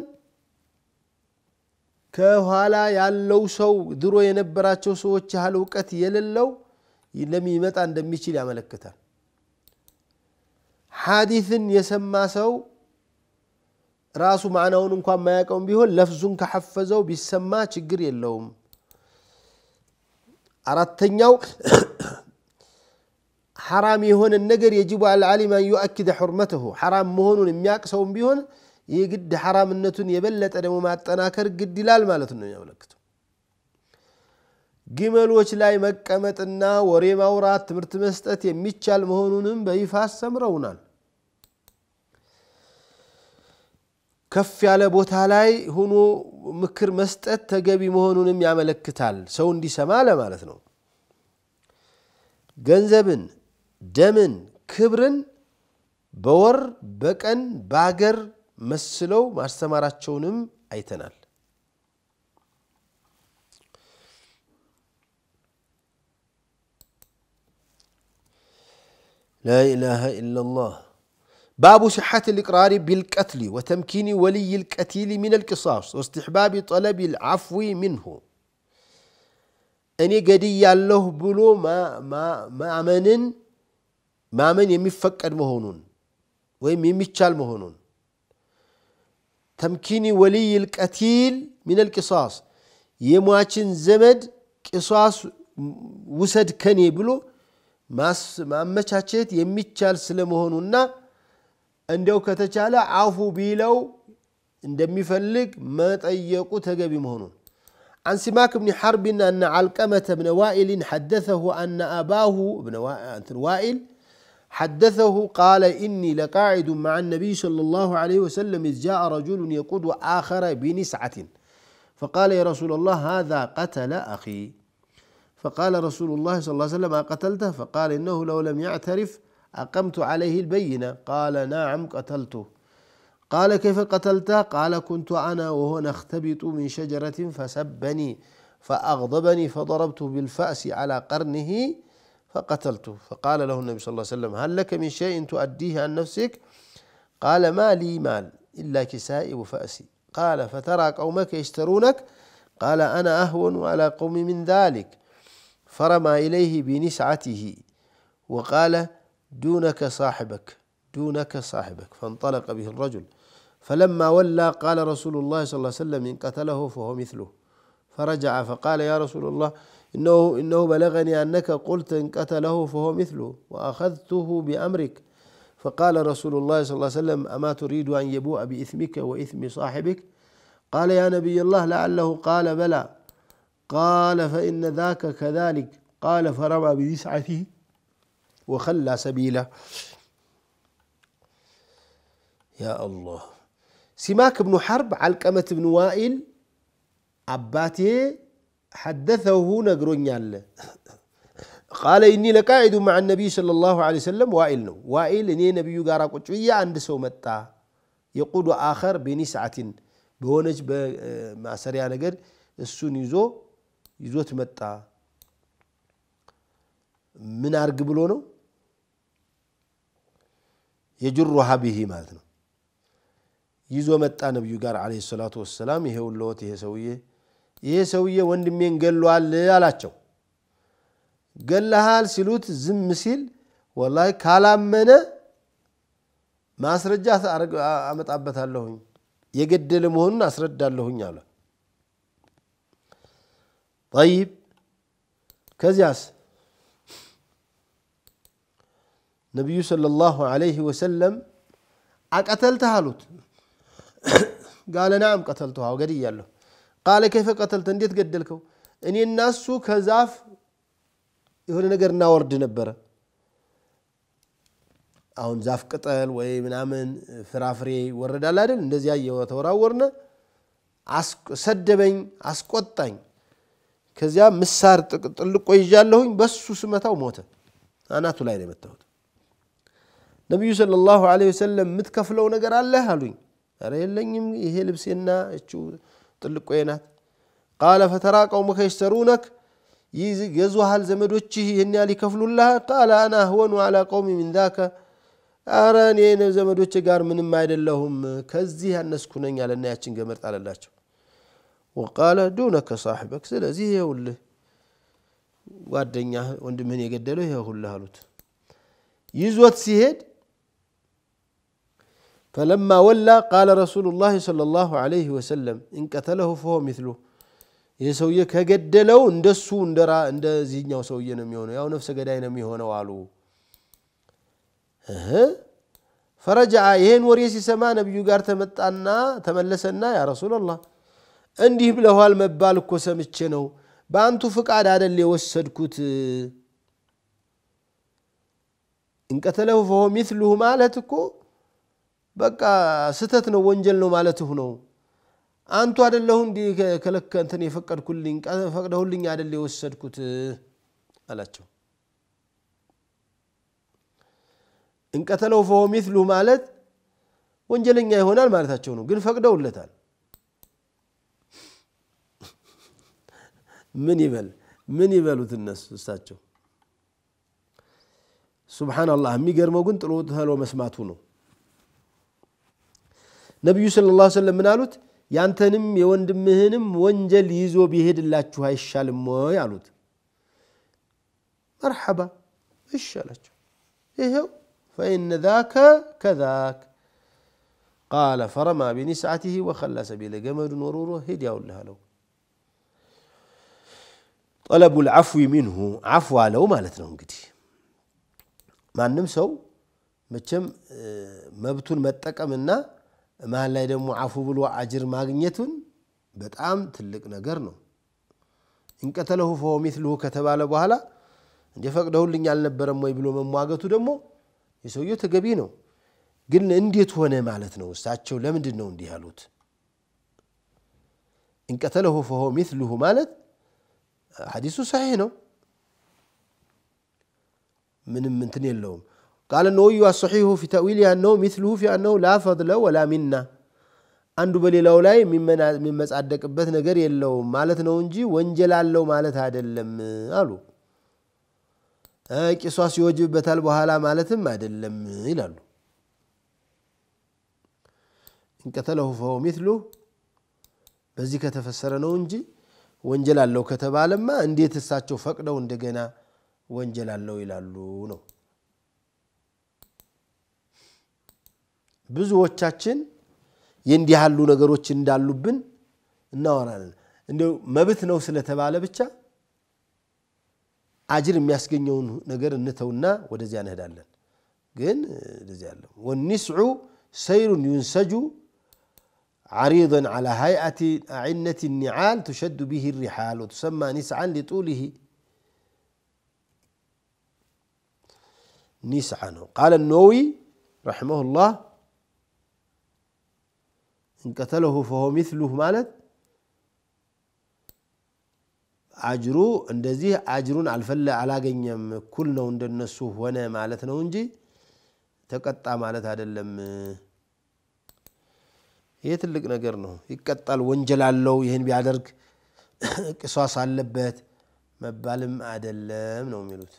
ከኋላ ያለው ሰው ድሮ የነበራቸው ሰዎች ያህል እውቀት የሌለው ለሚመጣ እንደሚችል ያመለክታል ሐዲትን የሰማ ሰው ራሱ ማዕናውን እንኳን ማያውቀውም ቢሆን ለፍዙን ከሐፈዘው ቢሰማ ችግር የለውም አራተኛው ሐራም የሆነን ነገር የጅቡ አልዓሊም አን ዩአኪደ ሑርመተሁ ሐራም መሆኑን የሚያቅ ሰውም ቢሆን ይህ ግድ ሐራምነቱን የበለጠ ደግሞ ማጠናከር ግድ ይላል ማለት ነው የሚያመለክተው። ግመሎች ላይ መቀመጥና ወሬ ማውራት፣ ትምህርት መስጠት የሚቻል መሆኑንም በይፋ አስተምረውናል። ከፍ ያለ ቦታ ላይ ሆኖ ምክር መስጠት ተገቢ መሆኑንም ያመለክታል፣ ሰው እንዲሰማ ለማለት ነው። ገንዘብን دمن كبرن بور بكن باجر مسلو መስለው شونم ايتنال لا إله إلا الله باب صحة الإقرار بالقتل وتمكين ولي القتيل من القصاص واستحباب طلب العفو منه أني قدي يالله بلو ما ما ما أمنن ማመን የሚፈቀድ መሆኑን ወይም የሚቻል መሆኑን ተምኪኒ ወልይ ልቀቲል ሚነል ልቅሳስ የሟችን ዘመድ ቂሳስ ውሰድ ከኔ ብሎ ማመቻቸት የሚቻል ስለመሆኑና እንደው ከተቻለ አፉ ቢለው እንደሚፈልግ መጠየቁ ተገቢ መሆኑን عن سماك بن حرب أن علقمة بن وائل حدثه أن أباه بن وائل حدثه قال إني لقاعد مع النبي صلى الله عليه وسلم إذ جاء رجل يقود آخر بنسعة فقال يا رسول الله هذا قتل أخي فقال رسول الله صلى الله عليه وسلم أقتلته فقال إنه لو لم يعترف أقمت عليه البينة قال نعم قتلته قال كيف قتلته قال كنت أنا وهو نختبط من شجرة فسبني فأغضبني فضربته بالفأس على قرنه فقتلته فقال له النبي صلى الله عليه وسلم هل لك من شيء تؤديه عن نفسك قال ما لي مال إلا كسائي وفأسي قال فترى قومك يشترونك قال أنا أهون على قومي من ذلك فرمى إليه بنسعته وقال دونك صاحبك دونك صاحبك فانطلق به الرجل فلما ولى قال رسول الله صلى الله عليه وسلم إن قتله فهو مثله فرجع فقال يا رسول الله إنه إنه بلغني أنك قلت إن قتله فهو مثله وأخذته بأمرك فقال رسول الله صلى الله عليه وسلم أما تريد أن يبوء بإثمك وإثم صاحبك قال يا نبي الله لعله قال بلى قال فإن ذاك كذلك قال فرمى بنسعته وخلى سبيله يا الله سماك بن حرب علقمة بن وائل عباتي ሐደተሁ ነግሮኛል። ቃለ ኢኒ ለቃዒዱ መዓ ነቢይ ሰለላሁ ዐለይሂ ወሰለም ዋኢል ነው ዋኢል እኔ ነቢዩ ጋር ቁጭ ብዬ አንድ ሰው መጣ። የቁዱ አኸር ቢኒስዓቲን በሆነች በማሰሪያ ነገር እሱን ይዞ ይዞት መጣ። ምን አርግ ብሎ ነው? የጅሩሃ ቢሂ ማለት ነው። ይዞ መጣ ነቢዩ ጋር ዐለይሂ ሰላቱ ወሰላም። ይሄውለወት ይሄ ሰውዬ ይሄ ሰውዬ ወንድሜን ገሏል አላቸው። ገላሃል ሲሉት ዝም ሲል ወላሂ ካላመነ ማስረጃ አመጣበታለሁኝ የገደለ መሆኑን አስረዳለሁኝ አለ። ጠይብ ከዚያስ ነቢዩ ሰለላሁ ዐለይሂ ወሰለም አቀተልተህ አሉት። ጋለ ናም ቀተልተሁ ገድያለሁ። ቃለ ከይፈ ቀተልተ እንዴት ገደልከው? እኔ እናሱ ከዛፍ የሆነ ነገር እናወርድ ነበረ። አሁን ዛፍ ቅጠል ወይ ምናምን ፍራፍሬ ይወረዳል አይደል? እንደዚያ እየተወራወርነ ሰደበኝ፣ አስቆጣኝ። ከዚያ ምሳር ጥልቆ ይዣለሁኝ በሱ ስመታው ሞተ። አናቱ ላይ ነው የመታሁት። ነቢዩ ሰለላሁ ዐለይሂ ወሰለም የምትከፍለው ነገር አለህ አሉኝ። ኧረ የለኝም ይሄ ልብሴና ትልቅ ናት። ቃለ ፈተራ ቀውሙከ ይሽተሩነክ የዙሃል ዘመዶችህ ይህን ያህል ይከፍሉልሃል። ቃለ አና አህወኑ አላ ቀውሚ ሚን አረ እኔ ዘመዶቼ ጋር ምንም አይደለሁም ከዚህ ያነስኩ ነኝ አለና ያችን ገመድ ጣለላቸው። ወቃለ ዱነከ ሳሕበክ ስለዚህ ይኸውልህ ጓደኛ ወንድምህን የገደለው ይኸውልህ አሉት። ይዞት ሲሄድ فلما ولى قال رسول الله صلى الله عليه وسلم إن قتله فهو مثله يسوي كجدلو اندسو اندرا اند زينيا وسوي نميونو يا نفس قداي نميونو علو ها فرجع يهن وريسي سما نبيو قار تمتعنا تملسنا يا رسول الله عندي بلهو المبال كوسم تشنو بانتو فقعد هذا اللي إن قتله فهو مثله مالتكو በቃ ስህተት ነው ወንጀል ነው ሁ ነው። አንቱ አደለሁ እንዲህ ከለከ እንትን የፈቀድኩልኝ ፈቅደሁልኝ አደለ የወሰድኩት አላቸው። እንቀተለው ፈሆ ሚትሉ ማለት ወንጀለኛ ይሆናል ማለታቸው ነው። ግን ፈቅደውለታል። ምን ይበል ምን ይበሉት እነሱ እሳቸው። ሱብሓነላህ የሚገርመው ግን ጥሎ ተሎ መስማቱ ነው። نبي صلى الله عليه وسلم من منالوت يانتنم يوندمهنم وانجل يزو بيهد الله شو هاي الشال يالوت مرحبا الشالات إيهو فإن ذاك كذاك قال فرما بنسعته وخلى سبيل جمد وروره هيد يا لو طلب العفو منه عفو على ما لتنهم قدي ما نمسو متشم مبتون متكم منا መሀል ላይ ደግሞ አፉ ብሎ አጅር ማግኘቱን በጣም ትልቅ ነገር ነው። እንቀተለሁ ፈሆ ሚስልሁ ከተባለ በኋላ እንዲ ፈቅደውልኝ አልነበረም ወይ ብሎ መሟገቱ ደግሞ የሰውየው ተገቢ ነው። ግን እንዴት ሆነ ማለት ነው? እሳቸው ለምንድን ነው እንዲህ ያሉት? እንቀተለሁ ፈሆ ሚስልሁ ማለት ሐዲሱ ሰሒህ ነው። ምንም እንትን የለውም። ቃል ነውዩ አሰሒሁ ፊ ተእዊል ያነው ሚትልሁ ፊ ያነው ላ ፈድለ ወላ ሚና አንዱ በሌላው ላይ የሚመጻደቅበት ነገር የለውም ማለት ነው እንጂ ወንጀል አለው ማለት አይደለም አሉ። ቂሷስ ይወጅብበታል በኋላ ማለትም አይደለም ይላሉ። እንቀተለሁ ፈሆ ሚትሉ በዚህ ከተፈሰረ ነው እንጂ ወንጀል አለው ከተባለማ እንዴት እሳቸው ፈቅደው እንደገና ወንጀል አለው ይላሉ ነው። ብዙዎቻችን የእንዲህ ያሉ ነገሮች እንዳሉብን እናወራለን። እንደው መብት ነው ስለተባለ ብቻ አጅር የሚያስገኘውን ነገር እንተውና ወደዚያ እንሄዳለን። ግን እንደዚህ ያለ ወኒስዑ ሰይሩን ዩንሰጁ عريضا على هيئة أعنة النعال تشد به الرحال وتسمى نسعا لطوله نسعا قال النووي رحمه الله እንቀተለሁ ፈሆ ሚስሉህ ማለት አጅሩ እንደዚህ አጅሩን አልፈለ አላገኘም እኩል ነው እንደነሱ ሆነ ማለት ነው እንጂ ተቀጣ ማለት አይደለም። ይሄ ትልቅ ነገር ነው። ይቀጣል፣ ወንጀል አለው፣ ይህን ቢያደርግ ቅሷስ አለበት መባልም አይደለም ነው የሚሉት።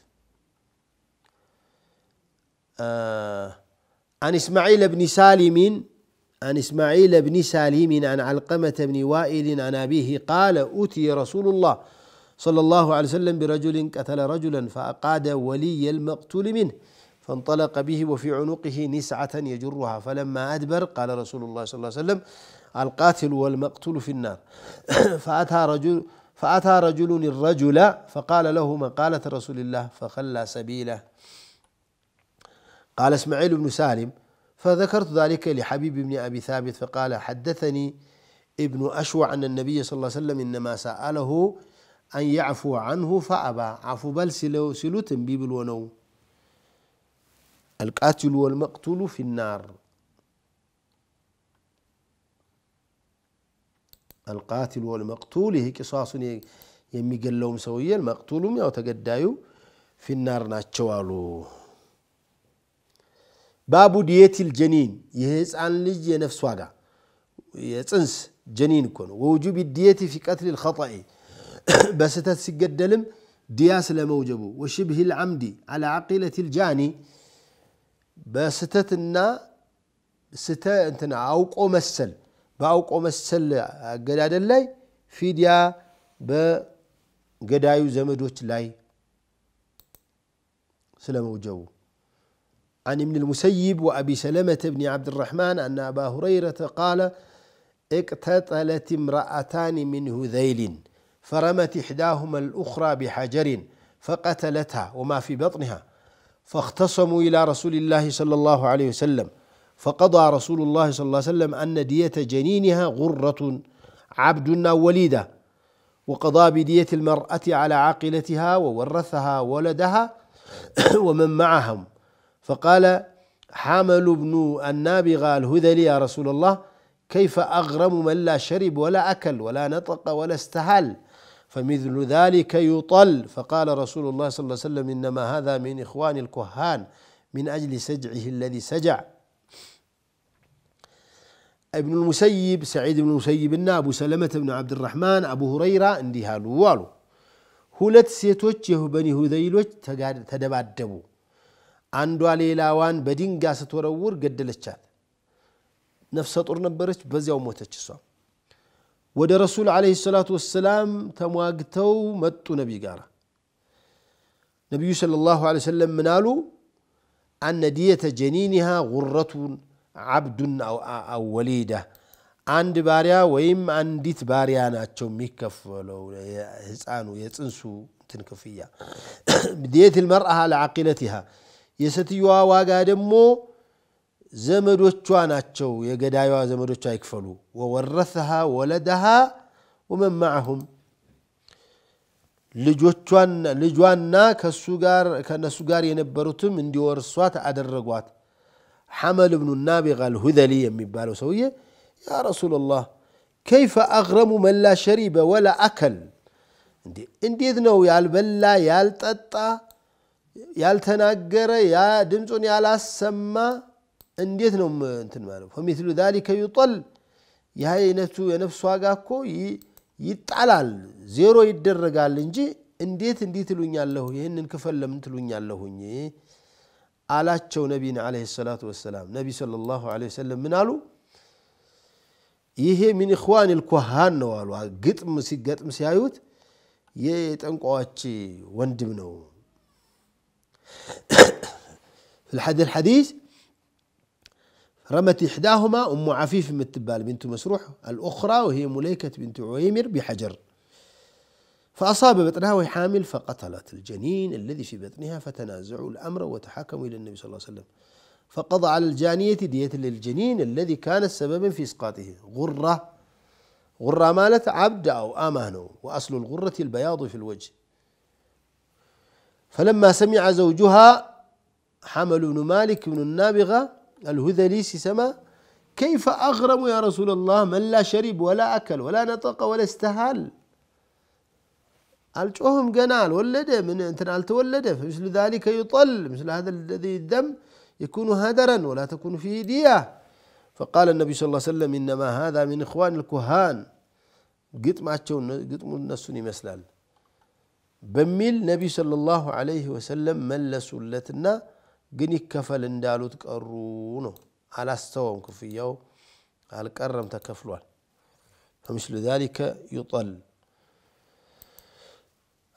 አን እስማዒል ብኒ ሳሊሚን عن اسماعيل بن سالم عن علقمه بن وائل عن ابيه قال اوتي رسول الله صلى الله عليه وسلم برجل قتل رجلا فاقاد ولي المقتول منه فانطلق به وفي عنقه نسعه يجرها فلما ادبر قال رسول الله صلى الله عليه وسلم القاتل والمقتول في النار فاتى رجل فأتى رجل الرجل فقال له مقالة رسول الله فخلى سبيله قال اسماعيل بن سالم فذكرت ذلك لحبيب بن أبي ثابت فقال حدثني ابن أشوع أن النبي صلى الله عليه وسلم إنما سأله أن يعفو عنه فأبى عفو بل سلو, سلو تنبيب الونو القاتل والمقتول في النار القاتل والمقتول هي قصاص يمي قال لهم سوية المقتول أو تقدايو في النار ناتشوالو ባቡ ዲየቲል ጀኒን የህፃን ልጅ የነፍስ ዋጋ የፅንስ ጀኒን እኮ ነው። ወውጁብ ዲየቲ ፊ ቀትል ልኸጣኢ በስህተት ሲገደልም ዲያ ስለመውጀቡ ወሽብህ ልዓምዲ አላ ዓቂለት ልጃኒ በስህተትና ስተ እንትና አውቆ መሰል በአውቆ መሰል አገዳደል ላይ ፊዲያ በገዳዩ ዘመዶች ላይ ስለመውጀቡ عن ابن المسيب وأبي سلمة بن عبد الرحمن أن أبا هريرة قال اقتتلت امرأتان من هذيل فرمت إحداهما الأخرى بحجر فقتلتها وما في بطنها فاختصموا إلى رسول الله صلى الله عليه وسلم فقضى رسول الله صلى الله عليه وسلم أن دية جنينها غرة عبد وليدة وقضى بدية المرأة على عاقلتها وورثها ولدها ومن معهم فقال حامل بن النابغة الهذلي يا رسول الله كيف أغرم من لا شرب ولا أكل ولا نطق ولا استهل فمثل ذلك يطل فقال رسول الله صلى الله عليه وسلم إنما هذا من إخوان الكهان من أجل سجعه الذي سجع ابن المسيب سعيد بن المسيب أبو سلمة بن عبد الرحمن أبو هريرة انديها لوالو سيتوجه بني የበኒ تدبع الدبو አንዷ ሌላዋን በድንጋይ ስትወረውር ገደለቻት ነፍሰ ጡር ነበረች በዚያው ሞተች እሷ ወደ ረሱል አለ ሰላቱ ወሰላም ተሟግተው መጡ ነቢይ ጋር ነቢዩ صለ ላሁ ለ ሰለም ምን አሉ አነ ዲየተ ጀኒኒሃ ጉረቱን ዓብዱን አው ወሊዳ አንድ ባሪያ ወይም አንዲት ባሪያ ናቸው የሚከፈለው ህፃኑ የፅንሱ እንትን ክፍያ ዲየት ልመርአ ለዓቂለትሃ የሴትዮዋ ዋጋ ደግሞ ዘመዶቿ ናቸው። የገዳዩዋ ዘመዶቿ አይክፈሉ ወወረሰሃ ወለደሃ ወመን ማዕሁም ልጇና ከነሱ ጋር የነበሩትም እንዲወርሷት አደረጓት። ሐመል ብኑ ናቢቃ አልሁዘሊ የሚባለው ሰውዬ ያ ረሱላላህ ከይፈ አግረሙ መላ ሸሪበ ወላ አከል እንዴት ነው ያልበላ ያልጠጣ ያልተናገረ ያ ድምፁን ያላሰማ እንዴት ነው እንትን ማለት ፈሚስሉ ዛሊከ ዩጠል ይህ አይነቱ የነፍስ ዋጋ እኮ ይጣላል፣ ዜሮ ይደረጋል እንጂ እንዴት እንዲህ ትሉኛለሁ? ይህንን ክፈል ለምን ትሉኛለሁኝ? አላቸው ነቢን ዓለይሂ ሰላቱ ወሰላም። ነቢ ሰለላሁ ዓለይሂ ወሰለም ምን አሉ? ይሄ ሚን ኢኽዋን ልኩሃን ነው አሉ። ግጥም ሲገጥም ሲያዩት የጠንቋዎች ወንድም ነው في الحديث الحديث رمت إحداهما أم عفيف من التبال بنت مسروح الأخرى وهي مليكة بنت عويمر بحجر فأصاب بطنها وهي حامل فقتلت الجنين الذي في بطنها فتنازعوا الأمر وتحاكموا إلى النبي صلى الله عليه وسلم فقضى على الجانية دية للجنين الذي كان سببا في إسقاطه غرة غرة مالت عبد أو أمانه وأصل الغرة البياض في الوجه فلما سمع زوجها حمل بن مالك بن النابغة الهذلي سما كيف أغرم يا رسول الله من لا شرب ولا أكل ولا نطق ولا استهل አልጮህም ገና አልወለደ من እንትን አልተወለደ فمثل ذلك يطل مثل هذا الذي الدم يكون هدرا ولا تكون فيه دية فقال النبي صلى الله عليه وسلم إنما هذا من إخوان الكهان قطمعቸውን قطم እነሱን ይመስላል በሚል عليه ሰለላሁ ዐለይሂ ወሰለም መለሱለትና ግን ይከፈል እንዳሉት ቀሩ ነው። አላስተወም፣ ክፍያው አልቀረም፣ ተከፍሏል። فمثل ذلك يطل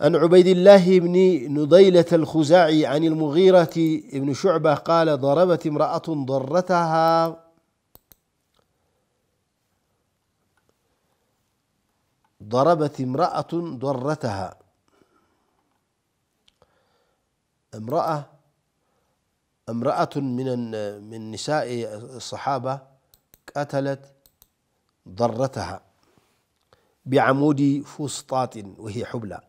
عن عبيد الله بن نضيلة الخزاعي عن المغيرة بن شعبة قال ضربت امرأة ضرتها ضربت امرأة ضرتها امرأة امرأة من من نساء الصحابة قتلت ضرتها بعمود فسطاط وهي حبلى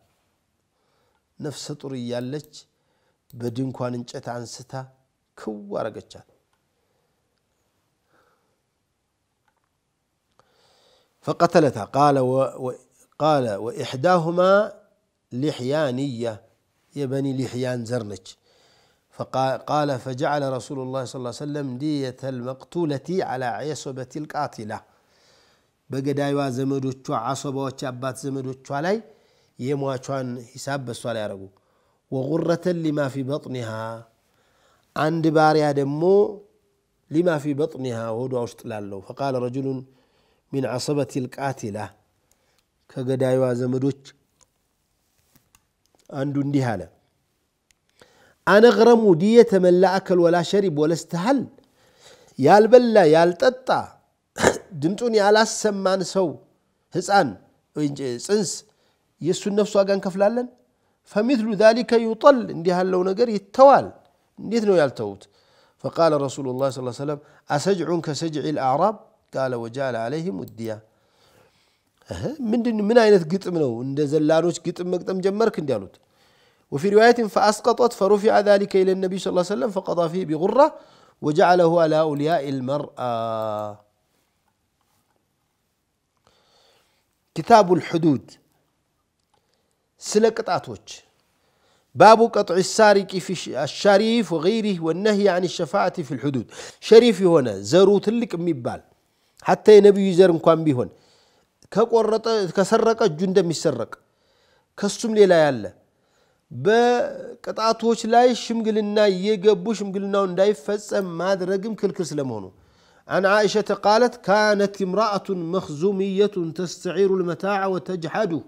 نفس ነፍሰ ጡር بدنكوان انشأت عن ستا ክው አረገቻት فقتلتها قال و... قال وإحداهما لحيانية يا بني لحيان زرنج فقال فجعل رسول الله صلى الله عليه وسلم دية المقتولة على عصبة القاتلة بقدايوا زمدوشوا عصبة وشابات زمدوشوا علي يمواشوان حساب بسوا علي عرقو وغرة لما في بطنها عند باريا دمو لما في بطنها هدو أشتلالو فقال رجل من عصبة القاتلة كقدايوا زمدوشوا አንዱ እንዲህ አለ አነግረሙ ዲየተ መን ላ አከል ወላ ሸሪብ ወለስተሃል ያልበላ ያልጠጣ ድምፁን ያላሰማን ሰው ህፃን ፅንስ የእሱን ነፍስ ዋጋ እንከፍላለን ፈሚትሉ ذሊከ ዩጠል እንዲህ ያለው ነገር ይተዋል እንዴት ነው ያልተዉት فقال رسول الله صلى الله عليه وسلم أسجع كسجع الأعراب قال وجعل عليهم الدية من ምን አይነት ግጥም إن ذا اللاروش ግጥም مقدم ጀመርክ እንዲ አሉት وفي رواية فأسقطت فرفع ذلك إلى النبي صلى الله عليه وسلم فقضى فيه بغرة وجعله على أولياء المرأة كتاب الحدود سلة قطعتوች باب قطع السارق في الشريف وغيره والنهي عن الشفاعة في الحدود شريف هنا زرو تلك ميبال حتى النبي يزر مكان بهون ከቆረጠ ከሰረቀ እጁ እንደሚሰረቅ ከሱም ሌላ ያለ በቅጣቶች ላይ ሽምግልና እየገቡ ሽምግልናው እንዳይፈጸም ማድረግም ክልክል ስለመሆኑ عن عائشة قالت كانت امرأة مخزومية تستعير المتاع وتجحده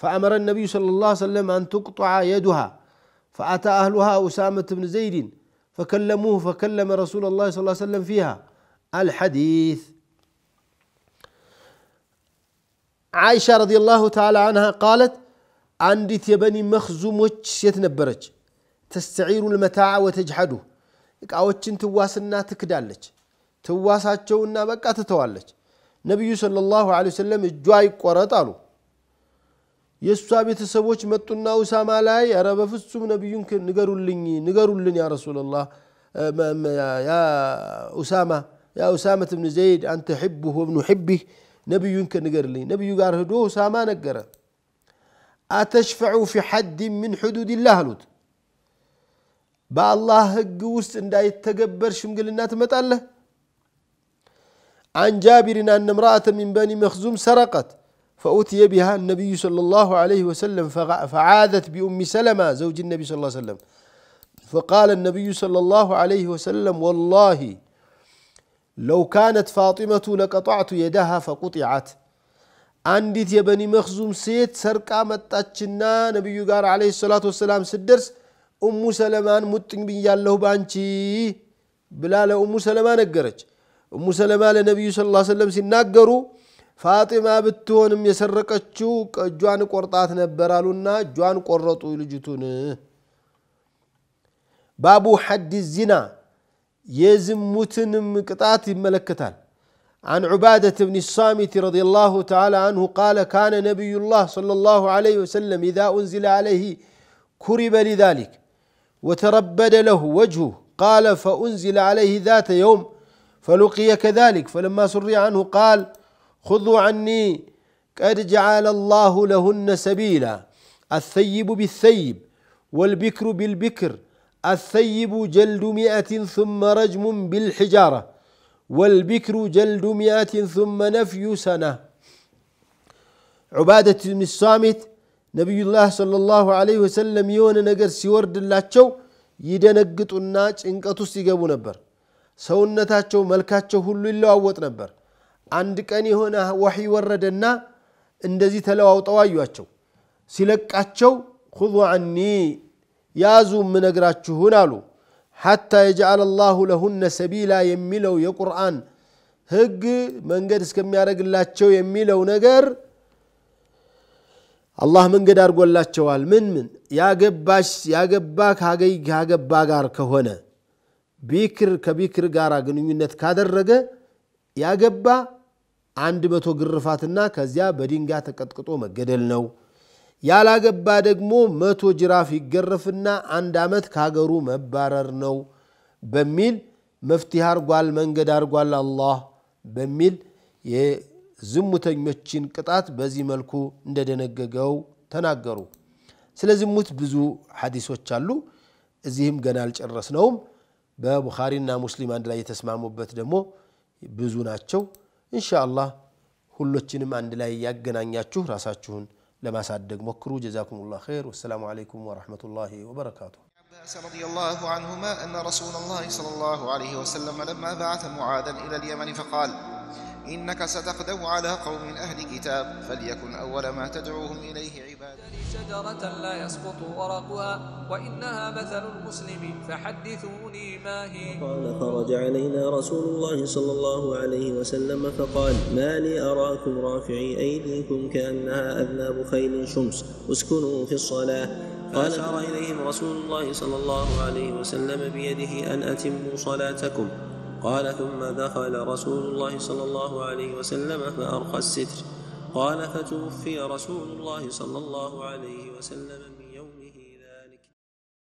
فأمر النبي صلى الله عليه وسلم أن تقطع يدها فأتى أهلها أسامة بن زيد فكلموه فكلم رسول الله صلى الله عليه وسلم فيها الحديث عائشة رضي الله تعالى عنها قالت عندي تبني مخزوم وش يتنبرج تستعير المتاع وتجحده أوتشن تواسنا تكدالج تواسات شونا بقى تتوالج نبي صلى الله عليه وسلم جواي قرات قالوا يسوابي تسوش متنا وسام علي يا رب فسوم نبي يمكن نقروا لني نقروا لني يا رسول الله يا أسامة يا أسامة بن زيد أنت حبه ونحبه نبي لي ነቢዩን ከንገርልኝ ነቢዩ ጋር ህዶ ኡሳማ ነገረ አተሽፈዑ ፊ الله ምን ሕዱድላህ አሉት በአላህ ህግ ውስጥ እንዳይተገበር ሽምግልና متاله عن جابر أن امرأة من بني مخزوم سرقت فأتي بها النبي صلى الله عليه وسلم فعاذت بأم سلمة زوج النبي صلى الله عليه وسلم فقال النبي صلى الله عليه وسلم والله لو كانت فاطمة لقطعت يدها فقطعت አንዲት የበኒ መክዙም ሴት ሰርቃ መጣችና ነቢዩ ጋር አለ ሰላት ወሰላም ስደርስ እሙ ሰለማን ሙጥኝ ብያለሁ ባንቺ ብላ ለእሙ ሰለማ ነገረች እሙ ሰለማ ለነቢዩ ስ ሰለም ሲናገሩ ፋጢማ ብትሆንም የሰረቀችው እጇን ቆርጣት ነበር አሉና እጇን ቆረጡ ልጅቱን ባቡ ሐዲ ዚና የዝሙትንም ቅጣት ይመለከታል عن عبادة بن الصامت رضي الله تعالى عنه قال كان نبي الله صلى الله عليه وسلم إذا أنزل عليه كرب لذلك وتربد له وجهه قال فأنزل عليه ذات يوم فلقي كذلك فلما سري عنه قال خذوا عني قد جعل الله لهن سبيلا الثيب بالثيب والبكر بالبكر الثيب ጀልዱ مئة ሱመ ረጅሙን بالحجارة والبكر جلد مئة ثم نفي سنة عبادة بن الصامت ነቢዩላህ ላህ ሰለላሁ ዐለይሂ ወሰለም የሆነ ነገር ሲወርድላቸው ይደነግጡና ጭንቀት ውስጥ ይገቡ ነበር። ሰውነታቸው፣ መልካቸው ሁሉ ይለዋወጥ ነበር። አንድ ቀን የሆነ ወሒ ወረደና እንደዚህ ተለዋውጠው አዩቸው። ሲለቃቸው ሁዙ አኒ ያዙ ምነግራችሁን አሉ ሐታ የጀዓለ ላሁ ለሁነ ሰቢላ የሚለው የቁርአን ህግ መንገድ እስከሚያደርግላቸው የሚለው ነገር አላህ መንገድ አድርጎላቸዋል። ምን ምን ያገባሽ ያገባ ካገባ ጋር ከሆነ ቢክር ከቢክር ጋር ግንኙነት ካደረገ ያገባ አንድ መቶ ግርፋትና ከዚያ በድንጋይ ተቀጥቅጦ መገደል ነው። ያላገባ ደግሞ መቶ ጅራፍ ይገረፍና አንድ ዓመት ከሀገሩ መባረር ነው በሚል መፍትሄ አርጓል፣ መንገድ አርጓል አላህ በሚል የዝሙተኞችን ቅጣት በዚህ መልኩ እንደደነገገው ተናገሩ። ስለ ዝሙት ብዙ ሐዲሶች አሉ። እዚህም ገና አልጨረስነውም። በቡኻሪና ሙስሊም አንድ ላይ የተስማሙበት ደግሞ ብዙ ናቸው። እንሻ አላህ ሁሎችንም አንድ ላይ ያገናኛችሁ ራሳችሁን لما سعد موكرو جزاكم الله خير والسلام عليكم ورحمة الله وبركاته عباس رضي الله عنهما أن رسول الله صلى الله عليه وسلم لما بعث معاذا إلى اليمن فقال إنك ستقدم على قوم من أهل كتاب فليكن أول ما تدعوهم إليه عباد شجرة لا يسقط ورقها وإنها مثل المسلم فحدثوني ما هي قال خرج علينا رسول الله صلى الله عليه وسلم فقال ما لي أراكم رافعي أيديكم كأنها أذناب خيل شمس اسكنوا في الصلاة فأشار إليهم رسول الله صلى الله عليه وسلم بيده أن أتموا صلاتكم قال ثم دخل رسول الله صلى الله عليه وسلم فأرخى الستر قال فتوفي رسول الله صلى الله عليه وسلم